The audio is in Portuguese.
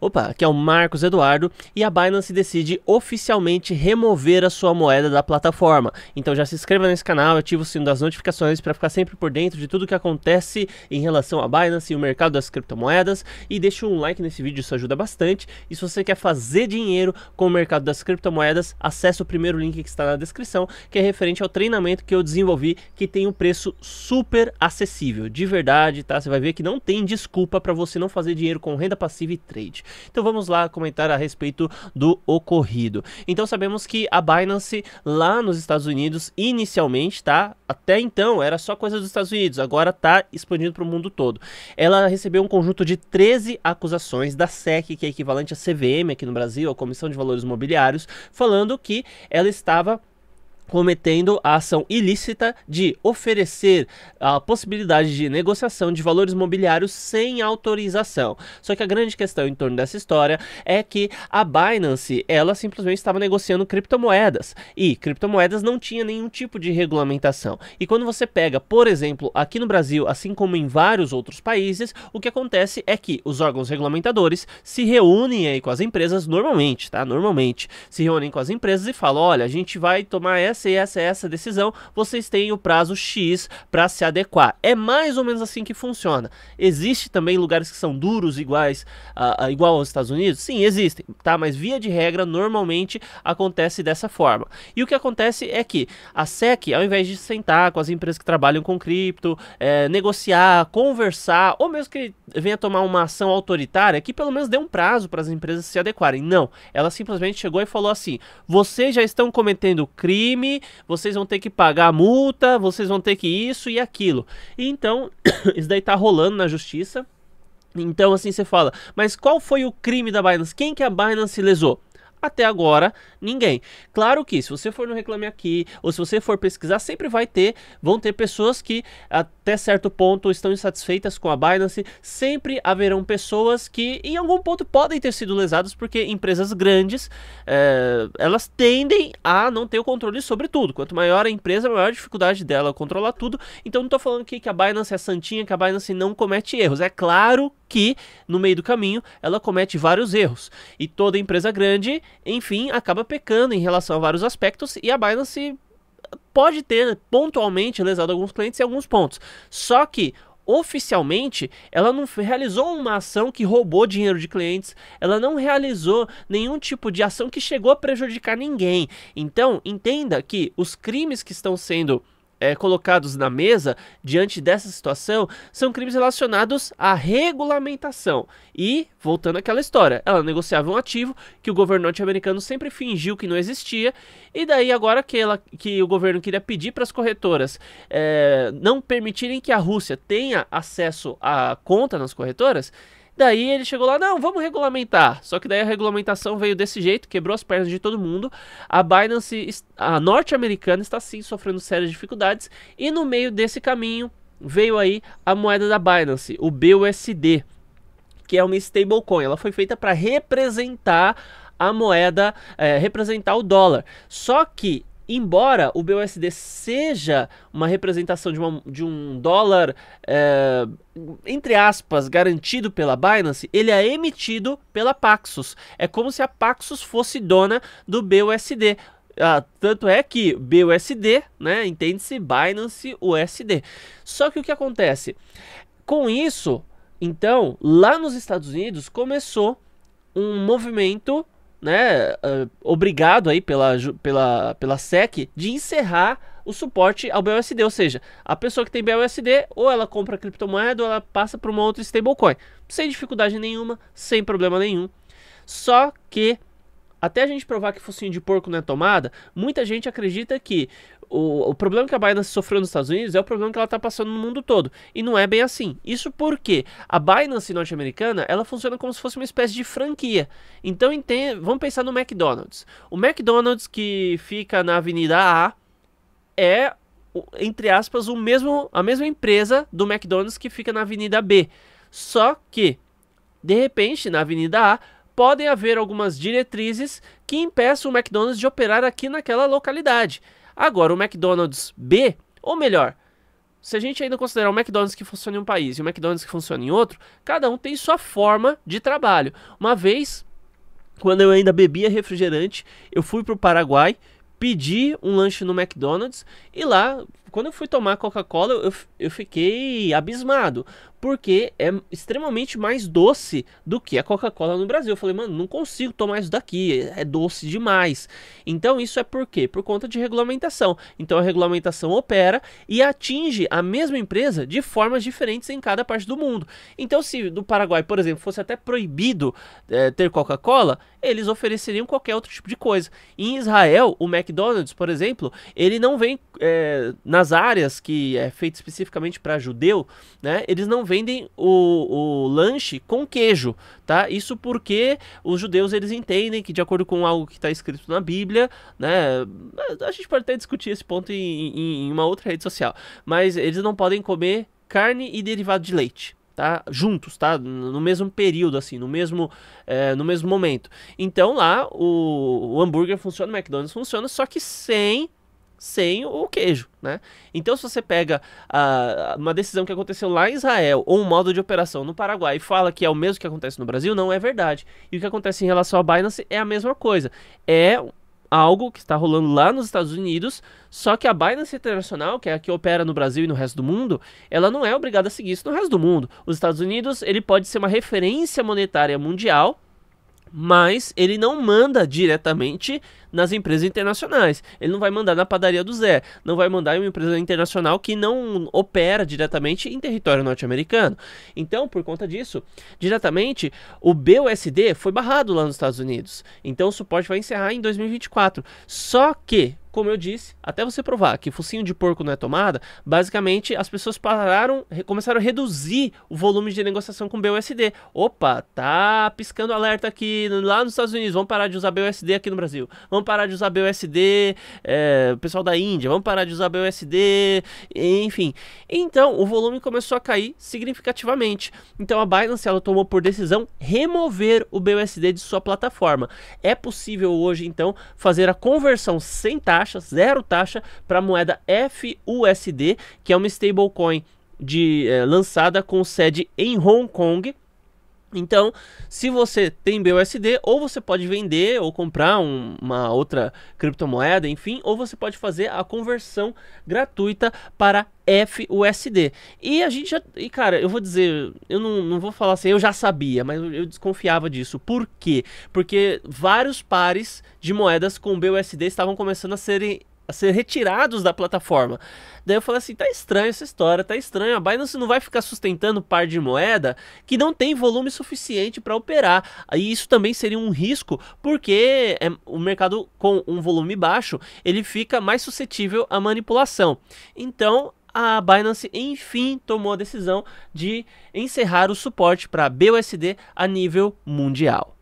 opa, Aqui é o Marcos Eduardo, e a Binance decide oficialmente remover a sua moeda da plataforma. Então já se inscreva nesse canal, ativa o sino das notificações para ficar sempre por dentro de tudo que acontece em relação à Binance e o mercado das criptomoedas e deixa um like nesse vídeo, isso ajuda bastante. E se você quer fazer dinheiro com o mercado das criptomoedas, acesse o primeiro link que está na descrição, que é referente ao treinamento que eu desenvolvi, que tem um preço super acessível, de verdade, tá? Você vai ver que não tem desculpa para você não fazer dinheiro com renda passiva e trade. Então vamos lá comentar a respeito do ocorrido. Então sabemos que a Binance lá nos Estados Unidos inicialmente, tá? Até então era só coisa dos Estados Unidos, agora tá expandido para o mundo todo. Ela recebeu um conjunto de 13 acusações da SEC, que é equivalente à CVM aqui no Brasil, a Comissão de Valores Mobiliários, falando que ela estava cometendo a ação ilícita de oferecer a possibilidade de negociação de valores mobiliários sem autorização. Só que a grande questão em torno dessa história é que a Binance, ela simplesmente estava negociando criptomoedas e criptomoedas não tinha nenhum tipo de regulamentação. E quando você pega, por exemplo, aqui no Brasil, assim como em vários outros países, o que acontece é que os órgãos regulamentadores se reúnem aí com as empresas normalmente, tá? Normalmente se reúnem com as empresas e falam, olha, a gente vai tomar essa essa e essa essa decisão, vocês têm o prazo X para se adequar. É mais ou menos assim que funciona. Existe também lugares que são duros iguais uh, uh, igual aos Estados Unidos? Sim, existem, tá? Mas via de regra, normalmente acontece dessa forma. E o que acontece é que a SEC, ao invés de sentar com as empresas que trabalham com cripto, é, negociar, conversar, ou mesmo que venha tomar uma ação autoritária, que pelo menos dê um prazo para as empresas se adequarem. Não, ela simplesmente chegou e falou assim: vocês já estão cometendo crime vocês vão ter que pagar a multa, vocês vão ter que isso e aquilo. então, isso daí tá rolando na justiça. Então, assim, você fala, mas qual foi o crime da Binance? Quem que a Binance lesou? Até agora, ninguém. Claro que se você for no Reclame Aqui, ou se você for pesquisar, sempre vai ter, vão ter pessoas que até certo ponto estão insatisfeitas com a Binance, sempre haverão pessoas que em algum ponto podem ter sido lesadas, porque empresas grandes, é, elas tendem a não ter o controle sobre tudo. Quanto maior a empresa, maior a dificuldade dela controlar tudo. Então não estou falando aqui que a Binance é santinha, que a Binance não comete erros. É claro que, no meio do caminho, ela comete vários erros. E toda empresa grande, enfim, acaba pecando em relação a vários aspectos e a Binance pode ter né, pontualmente lesado alguns clientes em alguns pontos. Só que oficialmente, ela não realizou uma ação que roubou dinheiro de clientes, ela não realizou nenhum tipo de ação que chegou a prejudicar ninguém. Então, entenda que os crimes que estão sendo é, colocados na mesa diante dessa situação são crimes relacionados à regulamentação. E, voltando àquela história, ela negociava um ativo que o governo norte-americano sempre fingiu que não existia, e daí agora que, ela, que o governo queria pedir para as corretoras é, não permitirem que a Rússia tenha acesso à conta nas corretoras, Daí ele chegou lá, não, vamos regulamentar. Só que daí a regulamentação veio desse jeito, quebrou as pernas de todo mundo. A Binance, a norte-americana, está sim sofrendo sérias dificuldades. E no meio desse caminho veio aí a moeda da Binance, o BUSD, que é uma stablecoin. Ela foi feita para representar a moeda, é, representar o dólar. Só que embora o BUSD seja uma representação de, uma, de um dólar, é, entre aspas, garantido pela Binance, ele é emitido pela Paxos. É como se a Paxos fosse dona do BUSD. Ah, tanto é que BUSD, né, entende-se Binance USD. Só que o que acontece? Com isso, então, lá nos Estados Unidos começou um movimento né, uh, obrigado aí pela, pela, pela SEC de encerrar o suporte ao BUSD, ou seja, a pessoa que tem BUSD ou ela compra criptomoeda ou ela passa para uma outra stablecoin, sem dificuldade nenhuma, sem problema nenhum. Só que até a gente provar que focinho de porco não é tomada, muita gente acredita que o, o problema que a Binance sofreu nos Estados Unidos é o problema que ela está passando no mundo todo. E não é bem assim. Isso porque a Binance norte-americana, ela funciona como se fosse uma espécie de franquia. Então, entenda, vamos pensar no McDonald's. O McDonald's que fica na Avenida A é entre aspas, o mesmo, a mesma empresa do McDonald's que fica na Avenida B. Só que, de repente, na Avenida A, podem haver algumas diretrizes que impeçam o McDonald's de operar aqui naquela localidade. Agora, o McDonald's B, ou melhor, se a gente ainda considerar o McDonald's que funciona em um país e o McDonald's que funciona em outro, cada um tem sua forma de trabalho. Uma vez, quando eu ainda bebia refrigerante, eu fui para o Paraguai, pedi um lanche no McDonald's e lá quando eu fui tomar Coca-Cola, eu, eu fiquei abismado. Porque é extremamente mais doce do que a Coca-Cola no Brasil. Eu falei, mano, não consigo tomar isso daqui. É doce demais. Então isso é por quê? Por conta de regulamentação. Então a regulamentação opera e atinge a mesma empresa de formas diferentes em cada parte do mundo. Então, se do Paraguai, por exemplo, fosse até proibido é, ter Coca-Cola, eles ofereceriam qualquer outro tipo de coisa. Em Israel, o McDonald's, por exemplo, ele não vem é, nas áreas que é feito especificamente para judeu, né, eles não vendem o, o, lanche com queijo, tá? Isso porque os judeus eles entendem que de acordo com algo que está escrito na Bíblia, né, a gente pode até discutir esse ponto em, em, em uma outra rede social, mas eles não podem comer carne e derivado de leite, Tá? juntos, tá? No mesmo período, assim, no mesmo, é, no mesmo momento. Então lá o, o hambúrguer funciona, o McDonald's funciona, só que sem sem o queijo, né? Então, se você pega uh, uma decisão que aconteceu lá em Israel ou um modo de operação no Paraguai e fala que é o mesmo que acontece no Brasil, não é verdade. E o que acontece em relação à Binance é a mesma coisa. É algo que está rolando lá nos Estados Unidos, só que a Binance Internacional, que é a que opera no Brasil e no resto do mundo, ela não é obrigada a seguir isso no resto do mundo. Os Estados Unidos, ele pode ser uma referência monetária mundial, mas ele não manda diretamente nas empresas internacionais. Ele não vai mandar na padaria do Zé, não vai mandar em uma empresa internacional que não opera diretamente em território norte-americano. Então, por conta disso, diretamente, o BUSD foi barrado lá nos Estados Unidos. Então, o suporte vai encerrar em 2024. Só que, como eu disse, até você provar que focinho de porco não é tomada, basicamente as pessoas pararam, começaram a reduzir o volume de negociação com BUSD. Opa, tá piscando alerta aqui lá nos Estados Unidos, vamos parar de usar BUSD aqui no Brasil. Vamos vamos parar de usar BUSD, é, o pessoal da Índia, vamos parar de usar BUSD, enfim. Então, o volume começou a cair significativamente. Então, a Binance ela tomou por decisão remover o BUSD de sua plataforma. É possível hoje, então, fazer a conversão sem taxa, zero taxa, para a moeda FUSD, que é uma stablecoin de, é, lançada com sede em Hong Kong então, se você tem BUSD, ou você pode vender ou comprar um, uma outra criptomoeda, enfim, ou você pode fazer a conversão gratuita para FUSD. E a gente já. E cara, eu vou dizer, eu não, não vou falar assim, eu já sabia, mas eu, eu desconfiava disso. Por quê? Porque vários pares de moedas com BUSD estavam começando a serem a ser retirados da plataforma. Daí eu falei assim, tá estranha essa história, tá estranho. A Binance não vai ficar sustentando par de moeda que não tem volume suficiente para operar. E isso também seria um risco, porque é, o mercado com um volume baixo, ele fica mais suscetível à manipulação. Então, a Binance enfim tomou a decisão de encerrar o suporte para BUSD a nível mundial.